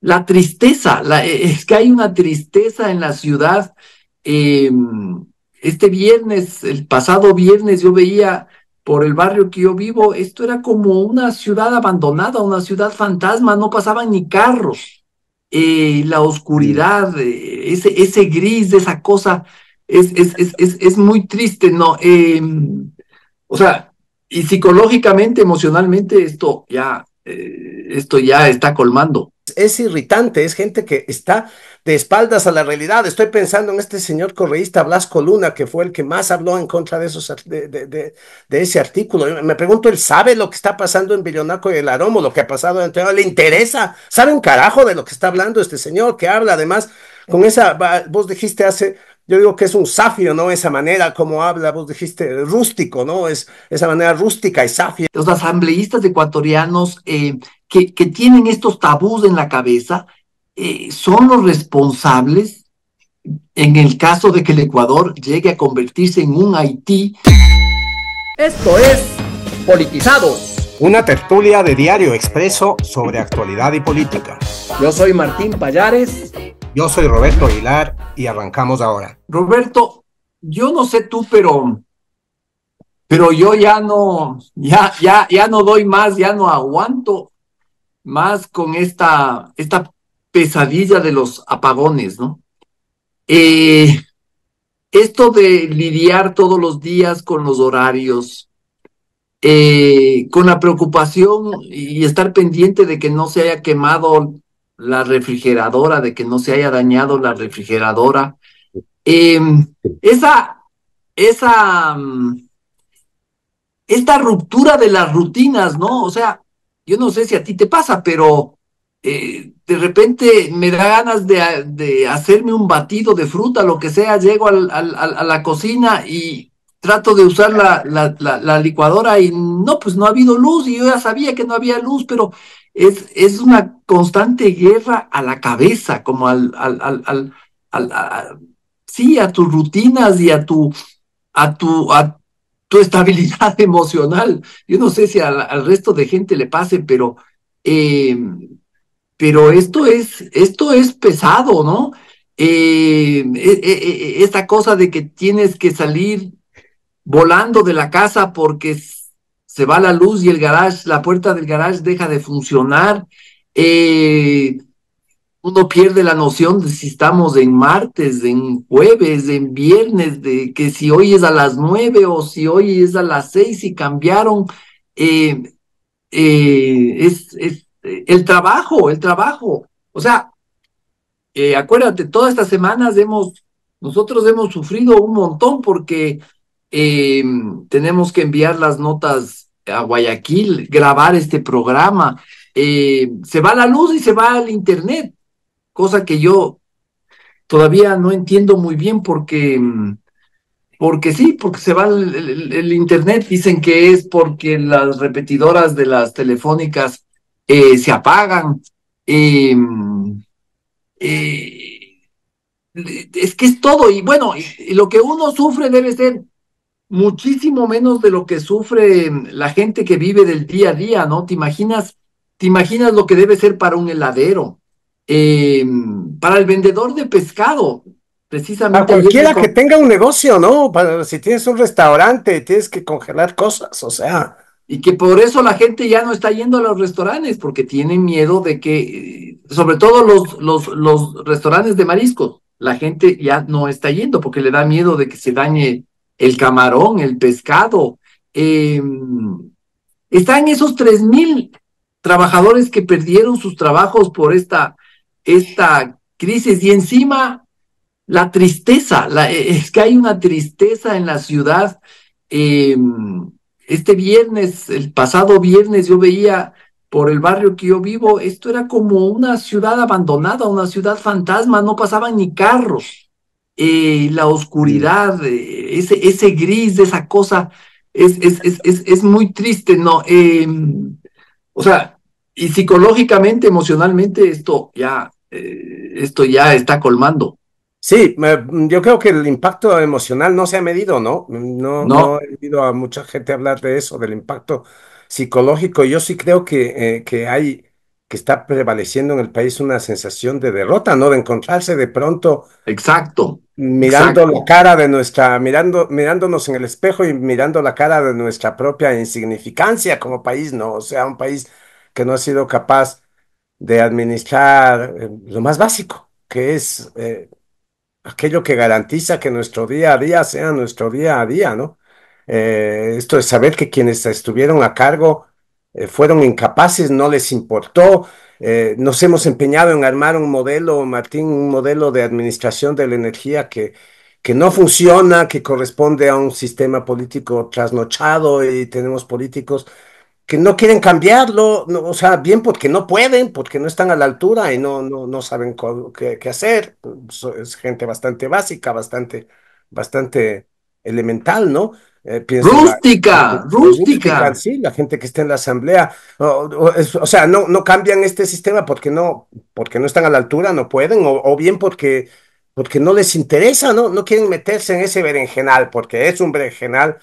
la tristeza, e, es que hay una tristeza en la ciudad. Em, este viernes, el pasado viernes, yo veía por el barrio que yo vivo, esto era como una ciudad abandonada, una ciudad fantasma, no pasaban ni carros. Eh, la oscuridad, eh, ese, ese gris, esa cosa, es, es, es muy triste, ¿no? Em, o sea, y psicológicamente, emocionalmente, esto ya, eh, esto ya está colmando es irritante, es gente que está de espaldas a la realidad. Estoy pensando en este señor correísta Blas Coluna que fue el que más habló en contra de, esos, de, ese artículo. Me pregunto, ¿él sabe lo que está pasando en Villonaco y el Aromo, lo que ha pasado en ¿Le interesa? ¿Sabe un carajo de lo que está hablando este señor que habla además con esa, vos dijiste hace yo digo que es un zafio, ¿no? Esa manera como habla, vos dijiste, rústico, ¿no? Es esa manera rústica y zafia. Los asambleístas ecuatorianos eh, que, tienen estos tabús en la cabeza eh, son los responsables en el caso de que el Ecuador llegue a convertirse en un Haití. Esto es politizado. Una tertulia de diario expreso sobre actualidad y política. Yo soy Martín Payares yo soy Roberto Aguilar y arrancamos ahora. Roberto, yo no sé tú, pero, pero yo ya no, ya, ya, ya no doy más, ya no aguanto más con esta, esta pesadilla de los apagones, ¿no? Eh, esto de lidiar todos los días con los horarios, eh, con la preocupación y estar pendiente de que no se haya quemado la refrigeradora, de que no se haya dañado la refrigeradora. Em, esa, esa, mm, esta ruptura de las rutinas, ¿no? O sea, yo no sé si a ti te pasa, pero eh, de repente me da ganas de, hacerme un batido de fruta, lo que sea, llego a la cocina y trato de usar la, la, la, licuadora y no, pues no ha habido luz y yo ya sabía que no había luz, pero es, es una constante guerra a la cabeza, como al, al, al, al sí, a tus rutinas y a tu, a tu, a tu estabilidad emocional. Yo no sé si al, resto de gente le pase, pero, em, pero esto es, esto es pesado, ¿no? Em, e, e, e, esta cosa de que tienes que salir volando de la casa porque se va la luz y el garage, la puerta del garage deja de funcionar. Eh, uno pierde la noción de si estamos en martes, en jueves, en viernes, de que si hoy es a las nueve o si hoy es a las seis y cambiaron. Eh, eh, es, el trabajo, el trabajo. O sea, acuérdate, todas estas semanas hemos, nosotros hemos sufrido un montón porque tenemos que enviar las notas a Guayaquil, grabar este programa. Eh, se va la luz y se va al internet, cosa que yo todavía no entiendo muy bien porque, porque sí, porque se va el, internet. Dicen que es porque las repetidoras de las telefónicas eh, se apagan. Em, eh, es que es todo. Y bueno, lo que uno sufre debe ser muchísimo menos de lo que sufre em, la gente que vive del día a día, ¿no? ¿Te imaginas, te imaginas lo que debe ser para un heladero? Em, para el vendedor de pescado, precisamente. Para cualquiera que tenga un negocio, ¿no? Para, si tienes un restaurante, tienes que congelar cosas, o sea. Y que por eso la gente ya no está yendo a los restaurantes, porque tienen miedo de que, eh, sobre todo los, los, los restaurantes de mariscos, la gente ya no está yendo porque le da miedo de que se dañe el camarón, el pescado. Em, están esos 3.000 trabajadores que perdieron sus trabajos por esta, esta crisis y encima la tristeza, la, e, e, es que hay una tristeza en la ciudad. Em, este viernes, el pasado viernes, yo veía por el barrio que yo vivo, esto era como una ciudad abandonada, una ciudad fantasma, no pasaban ni carros. Eh, la oscuridad, eh, ese, ese gris, esa cosa, es, es, es, es muy triste, ¿no? Em, o sea, y psicológicamente, emocionalmente, esto ya, eh, esto ya está colmando. Sí, yo creo que el impacto emocional no se ha medido, ¿no? No, no. no he oído a mucha gente hablar de eso, del impacto psicológico. Yo sí creo que, que hay que está prevaleciendo en el país una sensación de derrota, ¿no? De encontrarse de pronto. Exacto. Mirando la cara de nuestra, mirando, mirándonos en el espejo y mirando la cara de nuestra propia insignificancia como país, ¿no? O sea, un país que no ha sido capaz de administrar eh, lo más básico, que es eh, aquello que garantiza que nuestro día a día sea nuestro día a día, ¿no? Eh, esto es saber que quienes estuvieron a cargo eh, fueron incapaces, no les importó. Eh, nos hemos empeñado en armar un modelo, Martín, un modelo de administración de la energía que, que no funciona, que corresponde a un sistema político trasnochado y tenemos políticos que no quieren cambiarlo, o sea, bien porque no pueden, porque no están a la altura y no, no, saben qué, qué, hacer. Pues, es gente bastante básica, bastante, bastante elemental, ¿no? Eh, rústica, rústica. sí, la gente que está en la asamblea. O, sea, no, no cambian este sistema porque no, porque no están a la altura, no pueden, o, o bien porque, porque no les interesa, ¿no? No quieren meterse en ese berenjenal, porque es un berenjenal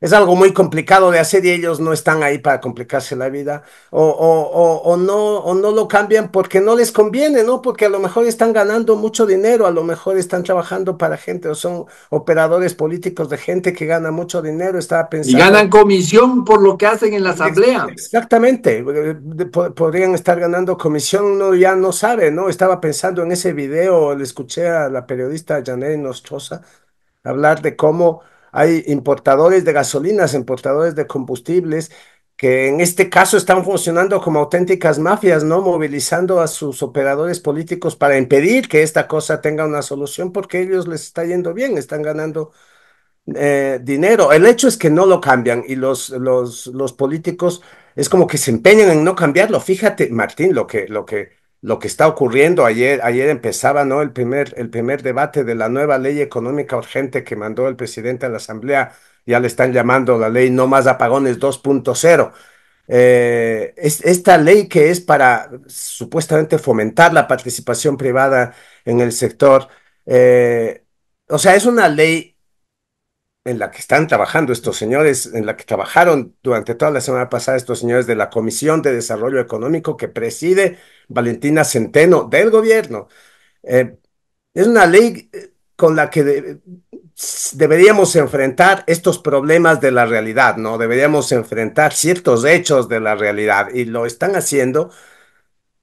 es algo muy complicado de hacer y ellos no están ahí para complicarse la vida o, o, o, no, o no lo cambian porque no les conviene, ¿no? Porque a lo mejor están ganando mucho dinero, a lo mejor están trabajando para gente o son operadores políticos de gente que gana mucho dinero, estaba pensando. Y ganan comisión por lo que hacen en la asamblea. Exactamente, podrían estar ganando comisión, uno ya no sabe, ¿no? Estaba pensando en ese video, le escuché a la periodista Janet Nostrosa hablar de cómo hay importadores de gasolinas, importadores de combustibles, que en este caso están funcionando como auténticas mafias, ¿no? Movilizando a sus operadores políticos para impedir que esta cosa tenga una solución porque a ellos les está yendo bien, están ganando eh, dinero. El hecho es que no lo cambian y los, los, los políticos es como que se empeñan en no cambiarlo. Fíjate, Martín, lo que, lo que lo que está ocurriendo. Ayer, ayer empezaba ¿no? el, primer, el primer debate de la nueva ley económica urgente que mandó el presidente a la Asamblea. Ya le están llamando la ley No más apagones 2.0. Eh, es, esta ley que es para supuestamente fomentar la participación privada en el sector, eh, o sea, es una ley en la que están trabajando estos señores, en la que trabajaron durante toda la semana pasada estos señores de la Comisión de Desarrollo Económico que preside Valentina Centeno del gobierno. Eh, es una ley eh, con la que deberíamos enfrentar estos problemas de la realidad, ¿no? Deberíamos enfrentar ciertos hechos de la realidad y lo están haciendo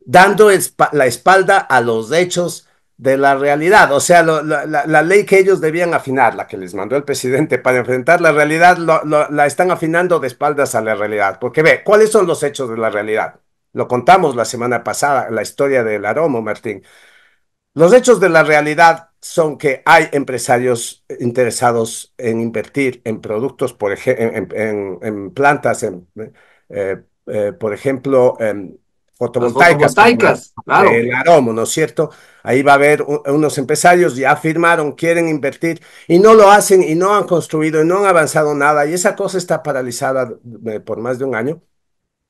dando la espalda a los hechos de la realidad. O sea, la, ley que ellos debían afinar, la que les mandó el presidente para enfrentar la realidad, la están afinando de espaldas a la realidad. Porque ve, ¿cuáles son los hechos de la realidad? Lo contamos la semana pasada, la historia del aromo, Martín. Los hechos de la realidad son que hay empresarios interesados en invertir en productos, por ejemplo, en, plantas, eh, eh, por ejemplo, en fotovoltaicas. claro. El aromo, ¿no es cierto? Ahí va a haber unos empresarios, ya firmaron, quieren invertir y no lo hacen y no han construido y no han avanzado nada y esa cosa está paralizada eh, por más de un año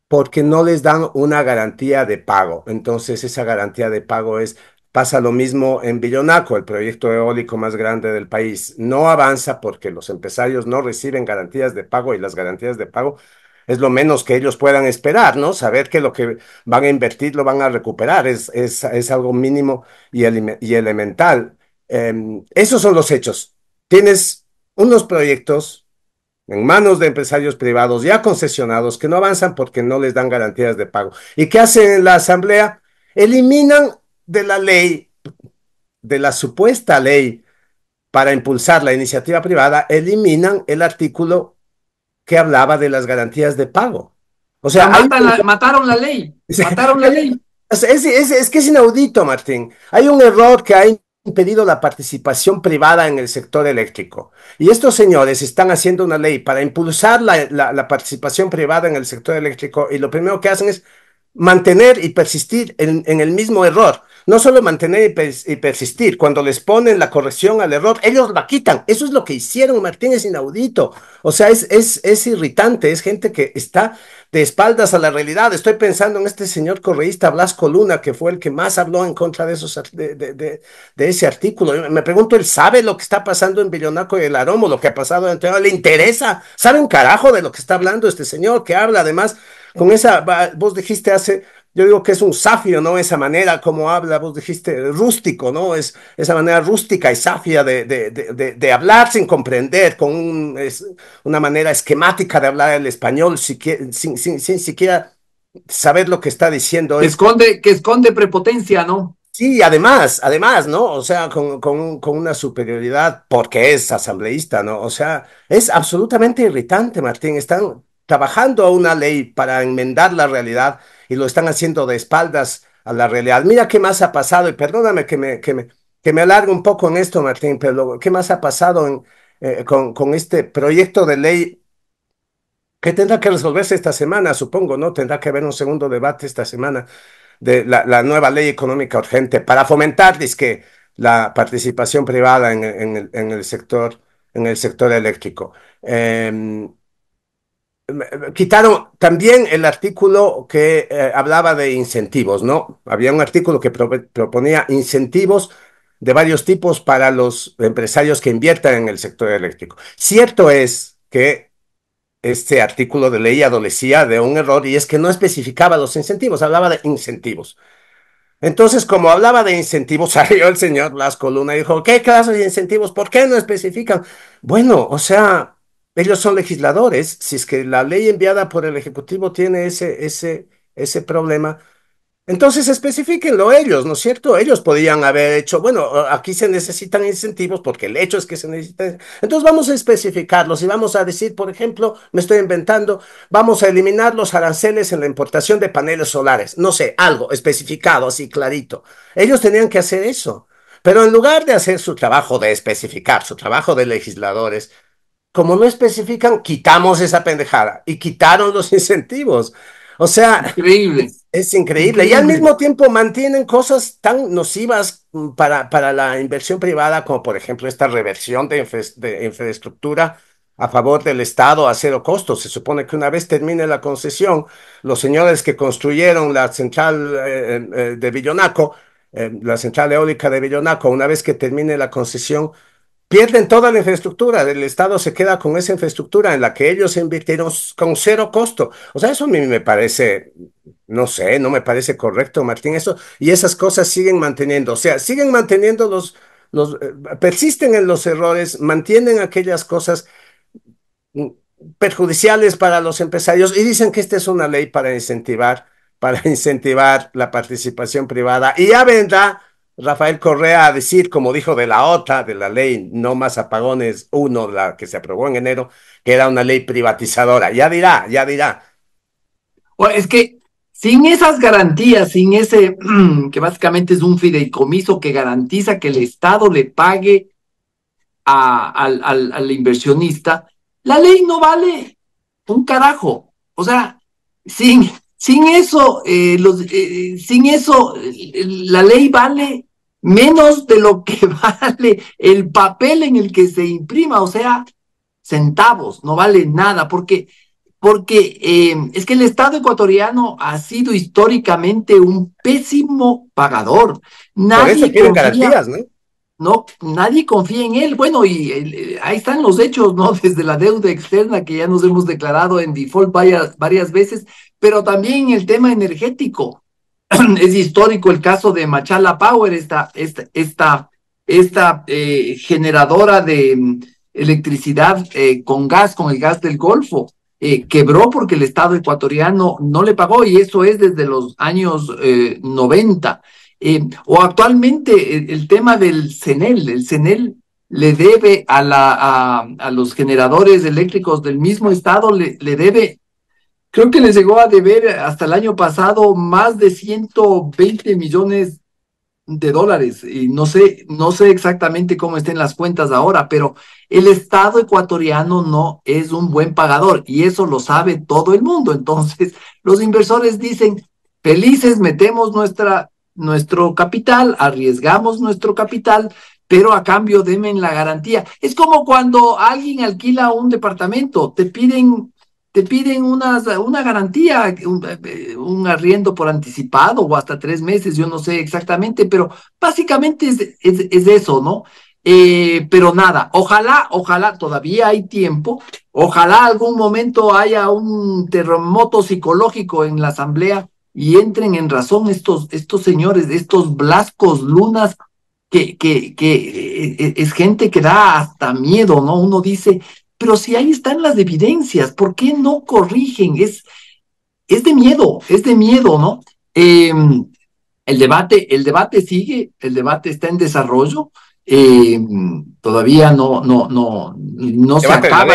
porque no les dan una garantía de pago. Entonces esa garantía de pago es Pasa lo mismo en Villonaco, el proyecto eólico más grande del país. No avanza porque los empresarios no reciben garantías de pago y las garantías de pago es lo menos que ellos puedan esperar, ¿no? Saber que lo que van a invertir lo van a recuperar, es, es, algo mínimo y, elemental. Em, esos son los hechos. Tienes unos proyectos en manos de empresarios privados ya concesionados que no avanzan porque no les dan garantías de pago. ¿Y qué hacen la Asamblea? Eliminan de la ley, de la supuesta ley para impulsar la iniciativa privada, eliminan el artículo que hablaba de las garantías de pago. O sea, mataron la ley. Mataron la ley. Es, que es inaudito, Martín. Hay un error que ha impedido la participación privada en el sector eléctrico. Y estos señores están haciendo una ley para impulsar la, participación privada en el sector eléctrico y lo primero que hacen es mantener y persistir en, en el mismo error no solo mantener y, persistir, cuando les ponen la corrección al error, ellos la quitan. Eso es lo que hicieron, Martín, es inaudito. O sea, es, es, es irritante, es gente que está de espaldas a la realidad. Estoy pensando en este señor correísta Blas Coluna, que fue el que más habló en contra de, esos, de, ese artículo. Me pregunto, ¿él sabe lo que está pasando en Villonaco y el Aromo, lo que ha pasado en ¿Le interesa? ¿Sabe un carajo de lo que está hablando este señor que habla además con esa, vos dijiste hace yo digo que es un safio, ¿no? Esa manera como habla, vos dijiste, rústico, ¿no? Es esa manera rústica y safia de, de, de, hablar sin comprender, con una manera esquemática de hablar el español sin, sin, siquiera saber lo que está diciendo. Que esconde, que esconde prepotencia, ¿no? Sí, además, además, ¿no? O sea, con, con, una superioridad porque es asambleísta, ¿no? O sea, es absolutamente irritante, Martín. Están trabajando a una ley para enmendar la realidad y lo están haciendo de espaldas a la realidad. Mira qué más ha pasado, y perdóname que me, que me, que me un poco en esto, Martín, pero qué más ha pasado eh, con, este proyecto de ley que tendrá que resolverse esta semana, supongo, ¿no? Tendrá que haber un segundo debate esta semana de la, nueva ley económica urgente para fomentar, que la participación privada en, el, en, el, sector, en el sector eléctrico. Em, quitaron también el artículo que eh, hablaba de incentivos, ¿no? Había un artículo que proponía incentivos de varios tipos para los empresarios que inviertan en el sector eléctrico. Cierto es que este artículo de ley adolecía de un error y es que no especificaba los incentivos, hablaba de incentivos. Entonces, como hablaba de incentivos, salió el señor Las Coluna y dijo, ¿qué clases de incentivos? ¿Por qué no especifican? Bueno, o sea, ellos son legisladores, si es que la ley enviada por el Ejecutivo tiene ese, ese, ese problema, entonces especifíquenlo ellos, ¿no es cierto? Ellos podían haber hecho, bueno, aquí se necesitan incentivos porque el hecho es que se necesitan. Entonces vamos a especificarlos y vamos a decir, por ejemplo, me estoy inventando, vamos a eliminar los aranceles en la importación de paneles solares, no sé, algo especificado, así clarito. Ellos tenían que hacer eso. Pero en lugar de hacer su trabajo de especificar, su trabajo de legisladores, como no especifican, quitamos esa pendejada y quitaron los incentivos. O sea, increíble. Es, increíble. Y al mismo tiempo mantienen cosas tan nocivas mm, para, para la inversión privada, como por ejemplo esta reversión de, infraestructura a favor del Estado a cero costo. Se supone que una vez termine la concesión, los señores que construyeron la central eh, eh, eh, de Villonaco, la central eólica de Villonaco, una vez que termine la concesión, Pierden toda la infraestructura, el Estado se queda con esa infraestructura en la que ellos invirtieron con cero costo. O sea, eso a mí me parece, no sé, no me parece correcto, Martín, eso. Y esas cosas siguen manteniendo, o sea, siguen manteniendo los, los, eh, persisten en los errores, mantienen aquellas cosas mm, perjudiciales para los empresarios y dicen que esta es una ley para incentivar, para incentivar la participación privada. Y ya vendrá Rafael Correa a decir, como dijo de la OTA, de la ley No Más Apagones 1, la que se aprobó en enero, que era una ley privatizadora. Ya dirá, ya dirá. es que sin esas garantías, sin ese, que básicamente es un fideicomiso que garantiza que el Estado le pague a, al, inversionista, la ley no vale un carajo. O sea, sin, sin eso, eh, eh, sin eso, eh, la ley vale menos de lo que vale el papel en el que se imprima, o sea, centavos, no vale nada, porque, porque em, es que el Estado ecuatoriano ha sido históricamente un pésimo pagador. Nadie confía, ¿no? nadie confía en él. Bueno, y eh, ahí están los hechos, ¿no? Desde la deuda externa que ya nos hemos declarado en default varias, varias veces, pero también el tema energético. es histórico el caso de Machala Power, esta, esta, esta, esta eh, generadora de mm, electricidad eh, con gas, con el gas del Golfo. Eh, quebró porque el Estado ecuatoriano no le pagó y eso es desde los años 90. o actualmente el, tema del CENEL, el CENEL le debe a, la, a, los generadores eléctricos del mismo Estado, le, le debe creo que les llegó a deber hasta el año pasado más de 120 millones de dólares y no sé, no sé exactamente cómo estén las cuentas ahora, pero el Estado ecuatoriano no es un buen pagador y eso lo sabe todo el mundo. Entonces, los inversores dicen, felices, metemos nuestra, nuestro capital, arriesgamos nuestro capital, pero a cambio denme la garantía. Es como cuando alguien alquila un departamento, te piden te piden unas, una garantía, un, arriendo por anticipado o hasta tres meses, yo no sé exactamente, pero básicamente es, eso, ¿no? Eh, pero nada, ojalá, ojalá, todavía hay tiempo, ojalá algún momento haya un terremoto psicológico en la asamblea y entren en razón estos, estos señores, estos blascos, lunas, que, que, que eh, es gente que da hasta miedo, ¿no? Uno dice, pero si ahí están las evidencias, ¿por qué no corrigen? Es, es de miedo, es de miedo, ¿no? Em, el, debate, el debate sigue, el debate está en desarrollo. Em, todavía no, no, no, no se acaba.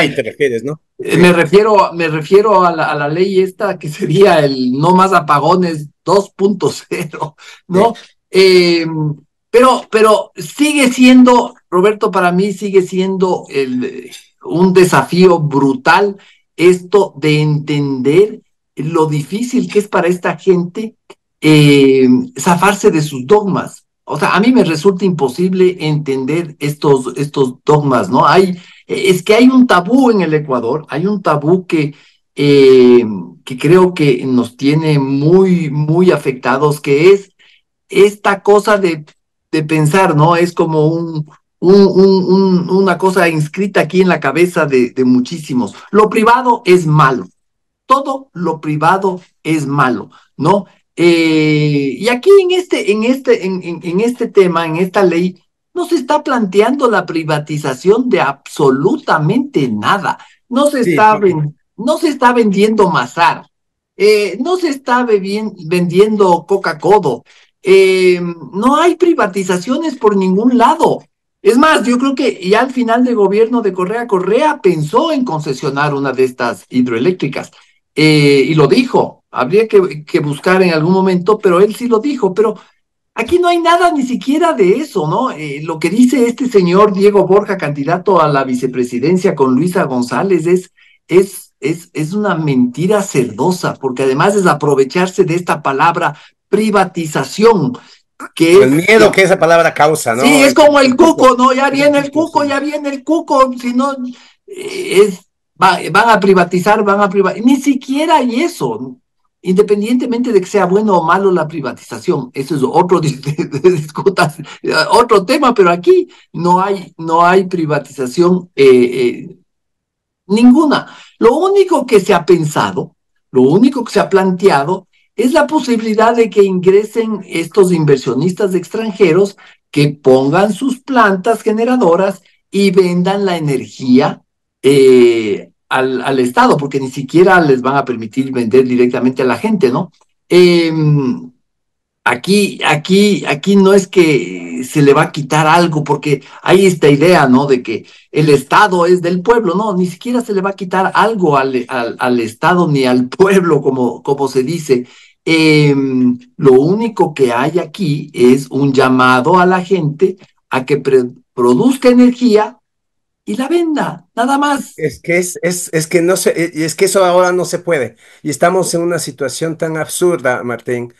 ¿no? Eh, me refiero, me refiero a la, ley esta que sería el no más apagones 2.0, ¿no? Em, pero, pero sigue siendo, Roberto, para mí sigue siendo el un desafío brutal esto de entender lo difícil que es para esta gente eh, zafarse de sus dogmas. O sea, a mí me resulta imposible entender estos, estos dogmas, ¿no? Hay, es que hay un tabú en el Ecuador, hay un tabú que, eh, que creo que nos tiene muy, muy afectados, que es esta cosa de, de pensar, ¿no? Es como un, una cosa inscrita aquí en la cabeza de, muchísimos. Lo privado es malo. Todo lo privado es malo, ¿no? Eh, y aquí en este, en este, en, este tema, en esta ley, no se está planteando la privatización de absolutamente nada. No se, está, no se está vendiendo Mazar, eh, no se está vendiendo Coca-Codo, eh, no hay privatizaciones por ningún lado. Es más, yo creo que ya al final del gobierno de Correa, Correa pensó en concesionar una de estas hidroeléctricas eh, y lo dijo. Habría que, buscar en algún momento, pero él sí lo dijo. Pero Aquí no hay nada ni siquiera de eso, ¿no? Eh, lo que dice este señor Diego Borja, candidato a la vicepresidencia con Luisa González, es, es, es, es una mentira cerdosa, porque además es aprovecharse de esta palabra privatización el miedo que esa palabra causa, ¿no? Sí, es este, como el este cuco, ¿no? Ya viene el cuco, ya viene el cuco, si no eh, es, van a privatizar, van a privatizar, ni siquiera hay eso, independientemente de que sea bueno o malo la privatización, eso es otro eh, otro tema, pero aquí no hay no hay privatización eh, ninguna. Lo único que se ha pensado, lo único que se ha planteado es la posibilidad de que ingresen estos inversionistas extranjeros que pongan sus plantas generadoras y vendan la energía eh, al, al, Estado, porque ni siquiera les van a permitir vender directamente a la gente, ¿no? Em, aquí, aquí, aquí no es que se le va a quitar algo, porque hay esta idea, ¿no? De que el Estado es del pueblo, no, ni siquiera se le va a quitar algo al, al, Estado ni al pueblo, como, como se dice. Em, lo único que hay aquí es un llamado a la gente a que produzca energía y la venda, nada más. Es que es, es, es, que no se, es que eso ahora no se puede. Y estamos en una situación tan absurda, Martín,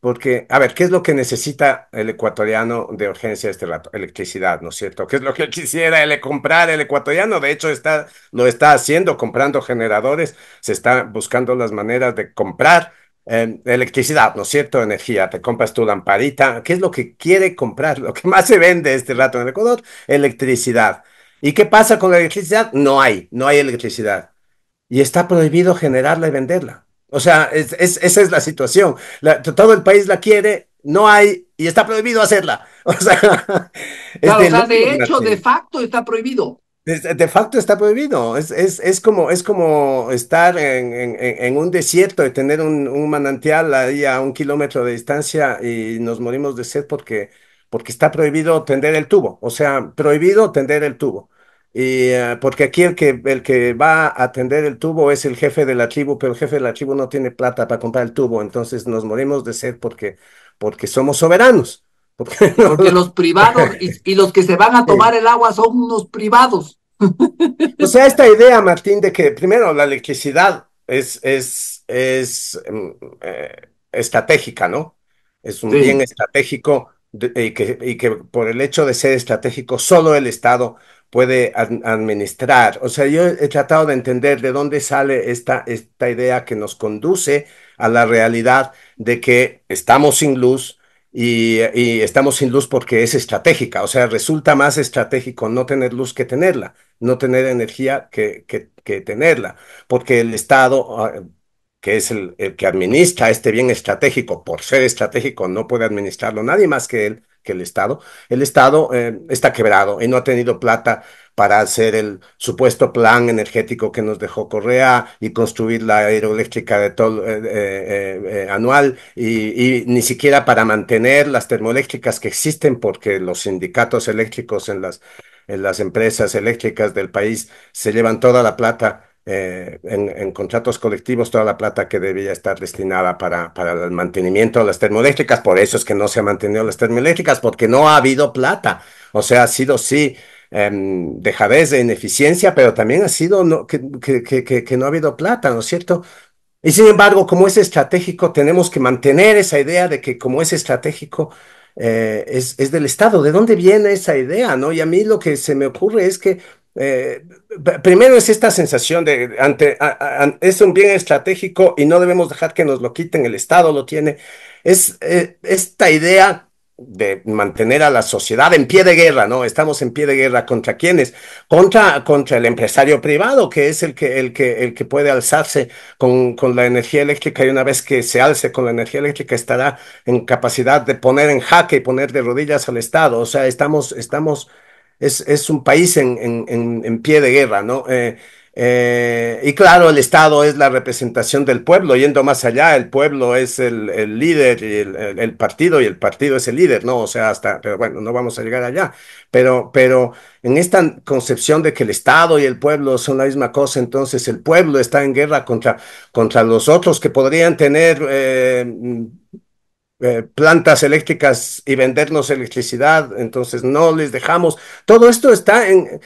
porque, a ver, ¿qué es lo que necesita el ecuatoriano de urgencia este rato? Electricidad, ¿no es cierto? ¿Qué es lo que quisiera el comprar el ecuatoriano? De hecho, está, lo está haciendo, comprando generadores, se está buscando las maneras de comprar eh, electricidad, ¿no es cierto? Energía, te compras tu lamparita, ¿qué es lo que quiere comprar? Lo que más se vende este rato en el Ecuador, electricidad. ¿Y qué pasa con la electricidad? No hay, no hay electricidad. Y está prohibido generarla y venderla. O sea, es, esa es la situación. todo el país la quiere, no hay, y está prohibido hacerla. O sea, de, hecho, de facto está prohibido. De, facto está prohibido. Es, como, es como estar en, un desierto y tener un, manantial ahí a un kilómetro de distancia y nos morimos de sed porque, porque está prohibido tender el tubo. O sea, prohibido tender el tubo y ah, porque aquí el que, el que va a atender el tubo es el jefe de la tribu, pero el jefe de la tribu no tiene plata para comprar el tubo, entonces nos morimos de sed porque, porque somos soberanos. Porque, los privados y, los que se van a tomar el agua son unos privados. O sea, esta idea, Martín, de que primero la electricidad es, es, es mm, eh, estratégica, ¿no? Es un bien estratégico que, y que por el hecho de ser estratégico, solo el Estado puede administrar. O sea, yo he tratado de entender de dónde sale esta, esta idea que nos conduce a la realidad de que estamos sin luz y, estamos sin luz porque es estratégica. O sea, resulta más estratégico no tener luz que tenerla, no tener energía que tenerla, porque el Estado ah, que es el, que administra este bien estratégico, por ser estratégico no puede administrarlo nadie más que él, que el Estado. El Estado eh, está quebrado y no ha tenido plata para hacer el supuesto plan energético que nos dejó Correa y construir la aeroeléctrica de todo eh, eh, anual y, ni siquiera para mantener las termoeléctricas que existen porque los sindicatos eléctricos en las, en las empresas eléctricas del país se llevan toda la plata eh, en, contratos colectivos toda la plata que debía estar destinada para, para el mantenimiento de las termoeléctricas. Por eso es que no se ha mantenido las termoeléctricas, porque no ha habido plata. O sea, ha sido sí em, dejadez de ineficiencia, pero también ha sido no, que, que, no ha habido plata, ¿no es cierto? Y sin embargo, como es estratégico, tenemos que mantener esa idea de que como es estratégico, eh, es, es, del Estado. ¿De dónde viene esa idea? ¿no? Y a mí lo que se me ocurre es que eh, primero es esta sensación de ante, es un bien estratégico y no debemos dejar que nos lo quiten, el Estado lo tiene. Es eh, esta idea de mantener a la sociedad en pie de guerra, ¿no? Estamos en pie de guerra contra quienes Contra, contra el empresario privado, que es el que, el que, el que puede alzarse con, con la energía eléctrica y una vez que se alce con la energía eléctrica estará en capacidad de poner en jaque y poner de rodillas al Estado. O sea, estamos, estamos es, un país en, en, pie de guerra, ¿no? Eh, eh, y claro, el Estado es la representación del pueblo, yendo más allá, el pueblo es el, líder y el, partido y el partido es el líder, ¿no? O sea, hasta, pero bueno, no vamos a llegar allá. Pero, pero en esta concepción de que el Estado y el pueblo son la misma cosa, entonces el pueblo está en guerra contra, contra los otros que podrían tener... Eh, eh, plantas eléctricas y vendernos electricidad, entonces no les dejamos. Todo esto está en,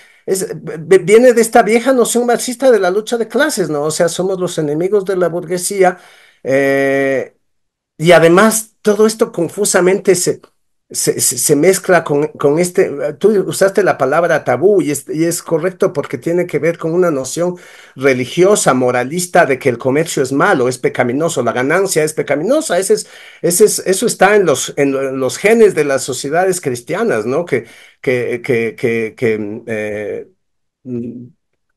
viene de esta vieja noción marxista de la lucha de clases, ¿no? O sea, somos los enemigos de la burguesía eh, y además todo esto confusamente se, se, mezcla con, este, tú usaste la palabra tabú y es, es, correcto porque tiene que ver con una noción religiosa, moralista de que el comercio es malo, es pecaminoso, la ganancia es pecaminosa, ese es, ese eso está en los, en los genes de las sociedades cristianas, ¿no? Que, que, que, mm, eh, mm,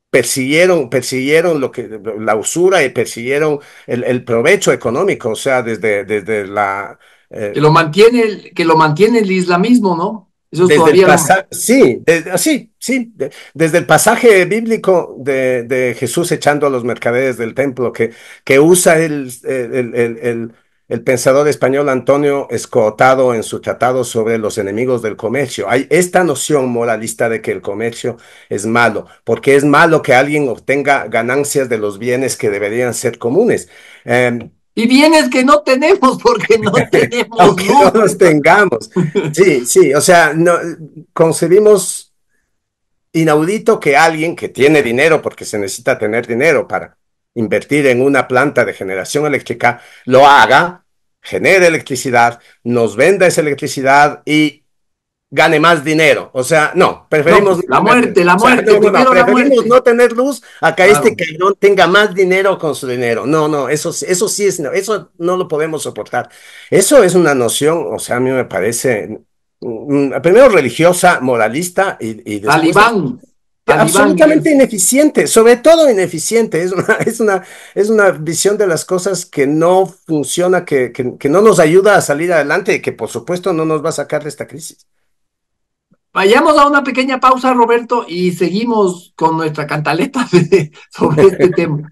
persiguieron, persiguieron lo que, la usura y persiguieron el, el provecho económico, o sea, desde, desde la eh, que, lo mantiene el, que lo mantiene el islamismo, ¿no? desde Sí, sí, sí. desde el pasaje bíblico de, Jesús echando a los mercaderes del templo, que, que usa el, el, el, pensador español Antonio Escotado en su tratado sobre los enemigos del comercio. Hay esta noción moralista de que el comercio es malo, porque es malo que alguien obtenga ganancias de los bienes que deberían ser comunes. Em, y bienes que no tenemos porque no tenemos Aunque no los tengamos. Sí, sí, o sea, no, concebimos inaudito que alguien que tiene dinero, porque se necesita tener dinero para invertir en una planta de generación eléctrica, lo haga, genere electricidad, nos venda esa electricidad y gane más dinero. O sea, no, preferimos... Pues, la muerte, la muerte. no, preferimos no tener luz a que este cañón tenga más dinero con su dinero. No, no, eso, eso sí es, eso no lo podemos soportar. Eso es una noción, o sea, a mí me parece, mm, mm, primero religiosa, moralista y... Absolutamente pues. ineficiente, sobre todo ineficiente. Es una, es, una, es una visión de las cosas que no funciona, que, que, que no nos ayuda a salir adelante y que por supuesto no nos va a sacar de esta crisis. Vayamos a una pequeña pausa, Roberto, y seguimos con nuestra cantaleta sobre este tema.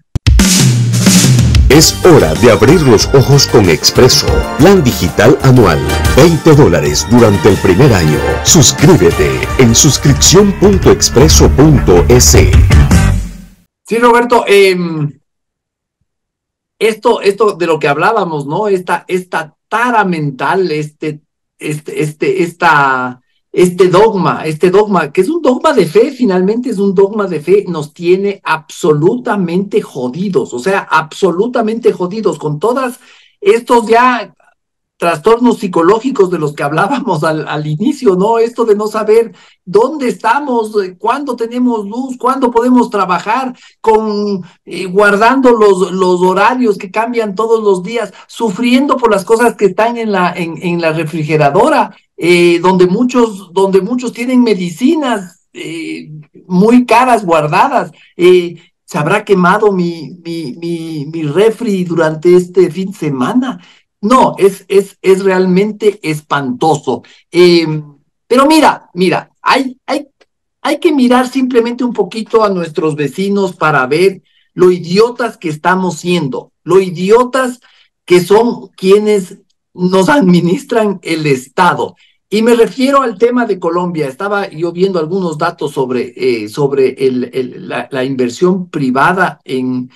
Es hora de abrir los ojos con Expreso, plan digital anual, 20 dólares durante el primer año. Suscríbete en suscripción.expreso.es. Sí, Roberto, em, esto, esto de lo que hablábamos, ¿no? Esta, esta tara mental, este, este, este, esta este dogma, este dogma, que es un dogma de fe, finalmente es un dogma de fe, nos tiene absolutamente jodidos, o sea, absolutamente jodidos, con todas estos ya trastornos psicológicos de los que hablábamos al, al, inicio, ¿no? Esto de no saber dónde estamos, eh, cuándo tenemos luz, cuándo podemos trabajar, con eh, guardando los, los, horarios que cambian todos los días, sufriendo por las cosas que están en la, en, en la refrigeradora. Eh, donde, muchos, donde muchos tienen medicinas eh, muy caras guardadas. Eh, se habrá quemado mi, mi, mi, refri durante este fin de semana. No, es, es, es realmente espantoso. Em, pero mira, mira, hay, hay, hay que mirar simplemente un poquito a nuestros vecinos para ver lo idiotas que estamos siendo, lo idiotas que son quienes nos administran el Estado. Y me refiero al tema de Colombia. Estaba yo viendo algunos datos sobre, eh, sobre el, la, inversión privada en,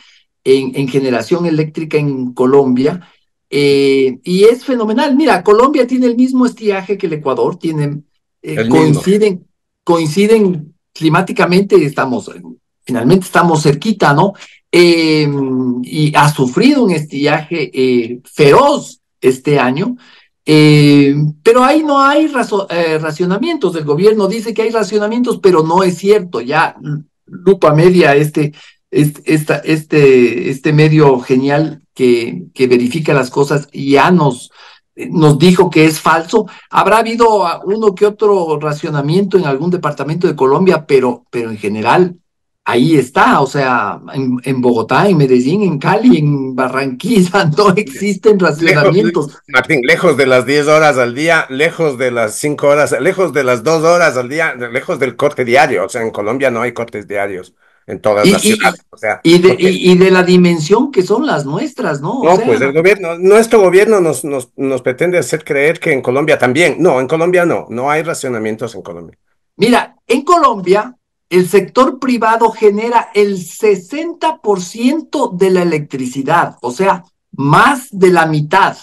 en, generación eléctrica en Colombia. Eh, y es fenomenal. Mira, Colombia tiene el mismo estiaje que el Ecuador. Tienen, eh, coinciden, coinciden climáticamente. Estamos, finalmente estamos cerquita, ¿no? y ha sufrido un estiaje feroz este año. Eh, pero ahí no hay eh, racionamientos. El gobierno dice que hay racionamientos, pero no es cierto. Ya lupa media este, este, esta, este, este medio genial que, que, verifica las cosas ya nos, eh, nos dijo que es falso. Habrá habido ah, uno que otro racionamiento en algún departamento de Colombia, pero, pero en general ahí está, o sea, en, Bogotá, en Medellín, en Cali, en Barranquilla, no existen racionamientos. Lejos, Martín, lejos de las 10 horas al día, lejos de las 5 horas, lejos de las 2 horas al día, lejos del corte diario, o sea, en Colombia no hay cortes diarios. En todas las ciudades. sea, y, de, la dimensión que son las nuestras, ¿no? no, pues el gobierno, nuestro gobierno nos, nos pretende hacer creer que en Colombia también. No, en Colombia no, no hay racionamientos en Colombia. Mira, en Colombia el sector privado genera el 60% de la electricidad, o sea, más de la mitad,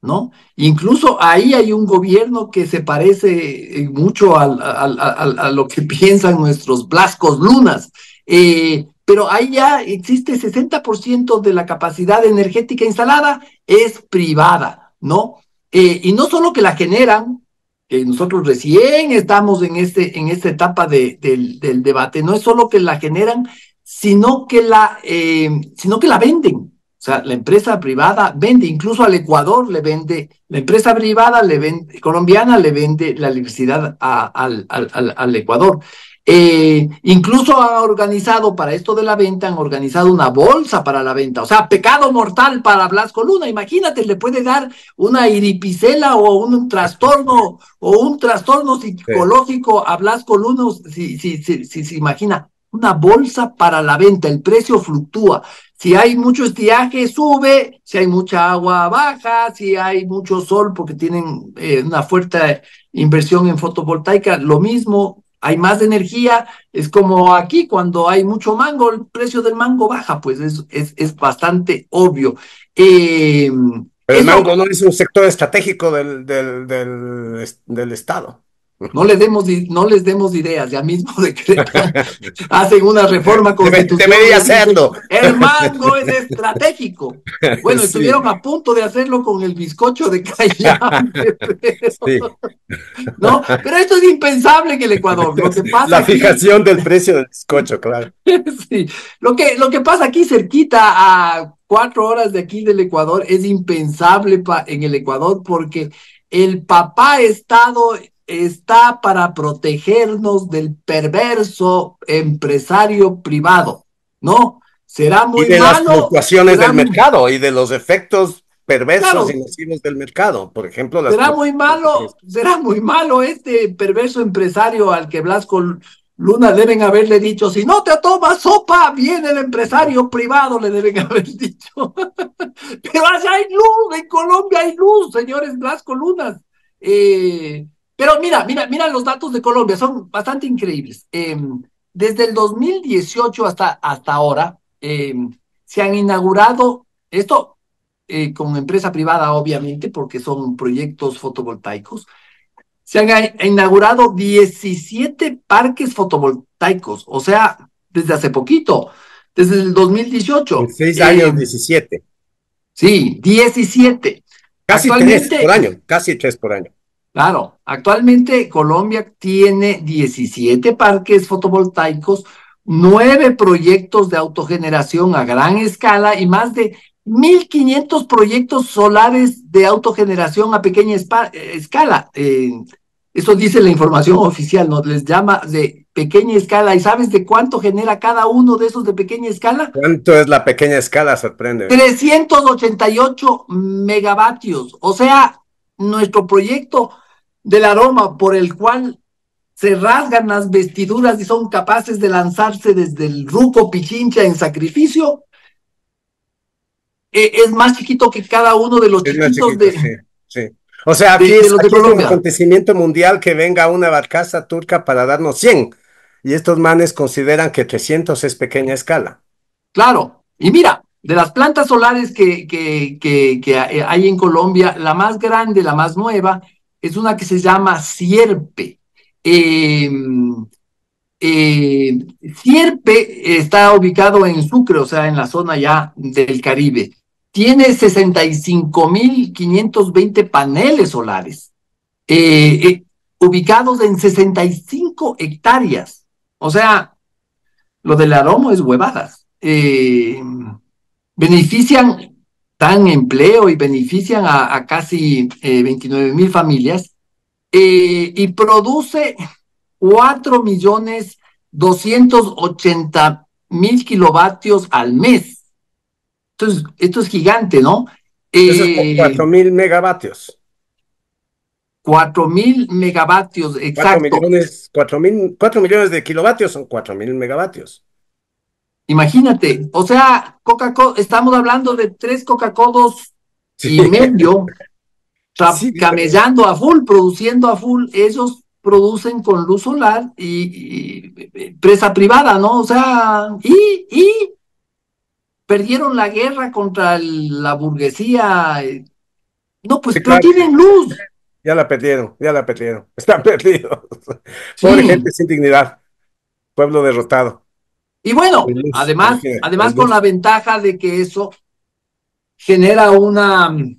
¿no? Incluso ahí hay un gobierno que se parece eh, mucho a lo que piensan nuestros blascos lunas. Eh, pero ahí ya existe 60% de la capacidad energética instalada es privada, ¿no? Eh, y no solo que la generan, que nosotros recién estamos en, este, en esta etapa de, del, debate, no es solo que la generan, sino que la, eh, sino que la venden. O sea, la empresa privada vende, incluso al Ecuador le vende, la empresa privada le vende, colombiana le vende la electricidad al, al, al, Ecuador. Eh, incluso ha organizado para esto de la venta, han organizado una bolsa para la venta. O sea, pecado mortal para Blasco Luna. Imagínate, le puede dar una iripicela o un trastorno o un trastorno psicológico a Blasco Luna si, se imagina. Una bolsa para la venta, el precio fluctúa. Si hay mucho estiaje, sube. Si hay mucha agua, baja. Si hay mucho sol, porque tienen eh, una fuerte inversión en fotovoltaica, lo mismo hay más energía, es como aquí cuando hay mucho mango, el precio del mango baja, pues es, es, es bastante obvio. Eh, el mango no es un sector estratégico del, del, del Estado. No les demos, no les demos ideas, ya mismo de que hacen una reforma constitucional. Debería hacerlo. El mango es estratégico. Bueno, estuvieron a punto de hacerlo con el bizcocho de calle Pero, ¿no? pero esto es impensable en el Ecuador. La fijación del precio del bizcocho, claro. sí. Lo que, lo que pasa aquí cerquita a cuatro horas de aquí del Ecuador es impensable en el Ecuador porque el papá Estado está para protegernos del perverso empresario privado, ¿no? Será muy malo... y de las fluctuaciones del mercado y de los efectos perversos y nocivos del mercado, por ejemplo. será muy malo, será muy malo este perverso empresario al que Blasco Luna deben haberle dicho, si no te tomas sopa, viene el empresario privado, le deben haber dicho. Pero allá hay luz, en Colombia hay luz, señores Blasco Lunas. Eh, pero mira, mira, mira los datos de Colombia, son bastante increíbles. Em, desde el 2018 hasta, hasta ahora, em, se han inaugurado, esto eh, con empresa privada, obviamente, porque son proyectos fotovoltaicos, se han inaugurado 17 parques fotovoltaicos, o sea, desde hace poquito, desde el 2018. En seis em, años, 17. Sí, 17. Casi tres por año, casi tres por año. Claro, actualmente Colombia tiene 17 parques fotovoltaicos, 9 proyectos de autogeneración a gran escala y más de 1.500 proyectos solares de autogeneración a pequeña escala. eso dice la información oficial, nos les llama de pequeña escala. ¿Y sabes de cuánto genera cada uno de esos de pequeña escala? ¿Cuánto es la pequeña escala? Sorprende. 388 megavatios. O sea, nuestro proyecto del aroma por el cual se rasgan las vestiduras y son capaces de lanzarse desde el ruco pichincha en sacrificio, eh, es más chiquito que cada uno de los chiquitos de... Sí, O sea, aquí, es, un acontecimiento mundial que venga una barcaza turca para darnos 100. Y estos manes consideran que 300 es pequeña escala. Claro. Y mira, de las plantas solares que, que, que hay en Colombia, la más grande, la más nueva, es una que se llama Sierpe. Em, em, Sierpe está ubicado en Sucre, o sea, en la zona ya del Caribe. Tiene 65.520 paneles solares, eh, eh, ubicados en 65 hectáreas. O sea, lo del aromo es huevadas. Em, benefician dan empleo y benefician a, casi eh, 29 mil familias eh, y produce 4 millones 280 mil kilovatios al mes. Entonces, esto es gigante, ¿no? Eh, 4 mil megavatios. 4 mil megavatios, exacto. 4 millones, millones de kilovatios son 4 mil megavatios. Imagínate, o sea, Coca-Cola, estamos hablando de tres coca codos y medio, camellando a full, produciendo a full, ellos producen con luz solar y, presa privada, ¿no? O sea, y, perdieron la guerra contra la burguesía. Eh, no, pues, pero tienen luz. Ya la perdieron, ya la perdieron. Están perdidos. Pobre gente sin dignidad. Pueblo derrotado. Y bueno, pues, pues, además, además con la ventaja de que eso genera una mm,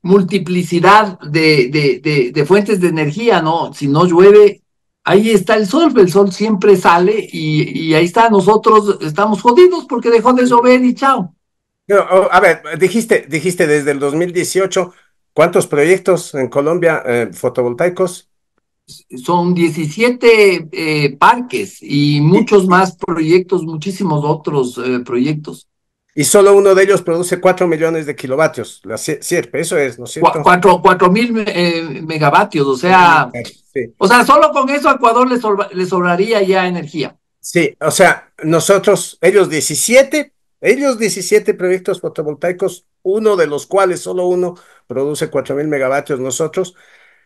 multiplicidad de, fuentes de energía, ¿no? Si no llueve, ahí está el sol, el sol siempre sale y, ahí está, nosotros estamos jodidos porque dejó de llover y chao. Oh, a ver, dijiste, dijiste desde el 2018, ¿cuántos proyectos en Colombia eh, fotovoltaicos? son 17 eh, parques y muchos más proyectos, muchísimos otros eh, proyectos. Y solo uno de ellos produce 4 millones de kilovatios, la eso es, ¿no es cierto? 4, mil eh, megavatios, o sea, o sea, solo con eso a Ecuador le, le, sobraría ya energía. Sí, o sea, nosotros, ellos 17, ellos 17 proyectos fotovoltaicos, uno de los cuales, solo uno, produce 4 mil megavatios, nosotros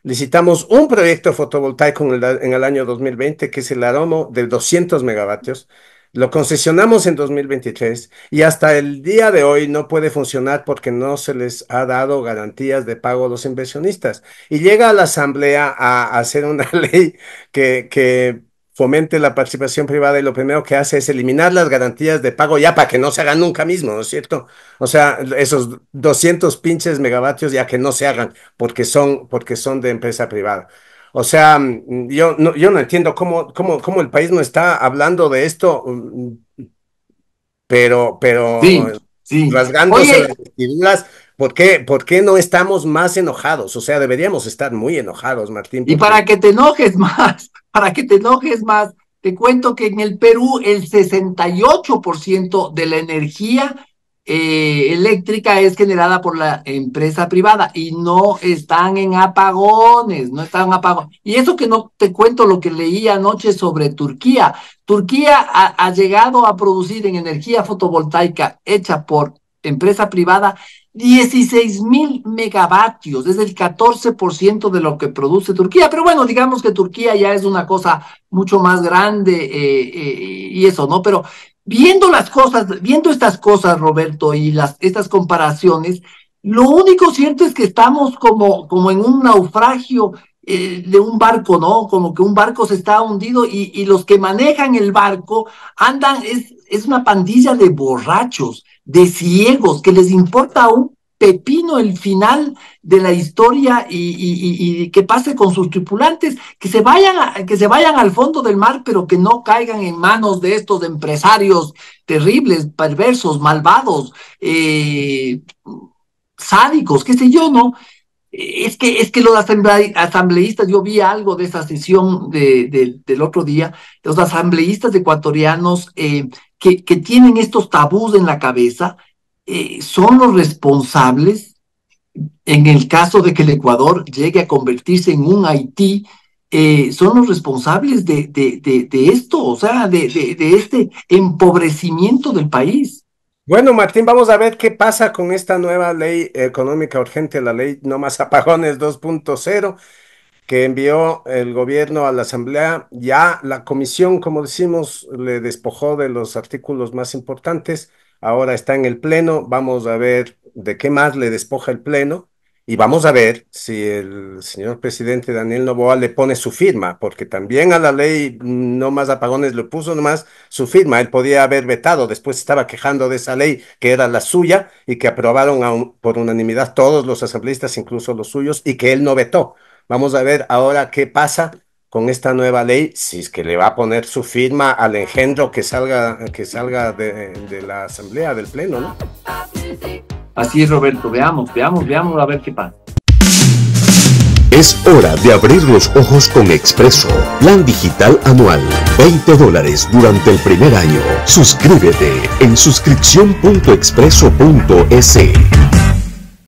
Licitamos un proyecto fotovoltaico en el, año 2020, que es el Aromo de 200 megavatios. Lo concesionamos en 2023 y hasta el día de hoy no puede funcionar porque no se les ha dado garantías de pago a los inversionistas. Y llega a la Asamblea a, hacer una ley que, que fomente la participación privada y lo primero que hace es eliminar las garantías de pago ya para que no se hagan nunca mismo, ¿no es cierto? O sea, esos 200 pinches megavatios ya que no se hagan porque son, porque son de empresa privada. O sea, mm, yo no, yo no entiendo cómo, el país no está hablando de esto, mm, pero, pero rasgándose las ¿Por qué, no estamos más enojados? O sea, deberíamos estar muy enojados, Martín. Y para que te enojes más, para que te enojes más, te cuento que en el Perú el 68% de la energía eh, eléctrica es generada por la empresa privada y no están en apagones, no están en apagones. Y eso que no te cuento lo que leí anoche sobre Turquía. Turquía ha llegado a producir en energía fotovoltaica hecha por empresa privada 16 mil megavatios, es el 14% de lo que produce Turquía, pero bueno, digamos que Turquía ya es una cosa mucho más grande eh, eh, y eso, ¿no? Pero viendo las cosas, viendo estas cosas, Roberto, y las, estas comparaciones, lo único cierto es que estamos como, como en un naufragio eh, de un barco, ¿no? Como que un barco se está hundido y, los que manejan el barco andan, es, es una pandilla de borrachos de ciegos que les importa un pepino el final de la historia y, y, que pase con sus tripulantes, que se vayan que se vayan al fondo del mar, pero que no caigan en manos de estos empresarios terribles, perversos, malvados, eh, sádicos, qué sé yo, ¿no? Es que, es que los asambleístas, yo vi algo de esa sesión de, del otro día, los asambleístas ecuatorianos eh, que, tienen estos tabús en la cabeza eh, son los responsables en el caso de que el Ecuador llegue a convertirse en un Haití, eh, son los responsables de, de, de, de esto, o sea, de, este empobrecimiento del país. Bueno, Martín, vamos a ver qué pasa con esta nueva ley económica urgente, la ley no más apagones 2.0 que envió el gobierno a la Asamblea. Ya la comisión, como decimos, le despojó de los artículos más importantes. Ahora está en el Pleno. Vamos a ver de qué más le despoja el Pleno. Y vamos a ver si el señor presidente Daniel Novoa le pone su firma, porque también a la ley no más apagones le puso nomás su firma. Él podía haber vetado, después estaba quejando de esa ley que era la suya y que aprobaron por unanimidad todos los asambleístas, incluso los suyos, y que él no vetó. Vamos a ver ahora qué pasa con esta nueva ley, si es que le va a poner su firma al engendro que salga, que salga de, la Asamblea, del Pleno, ¿no? Así es, Roberto. Veamos, veamos, veamos a ver qué pasa. Es hora de abrir los ojos con Expreso, plan digital anual, 20 dólares durante el primer año. Suscríbete en suscripción.expreso.es.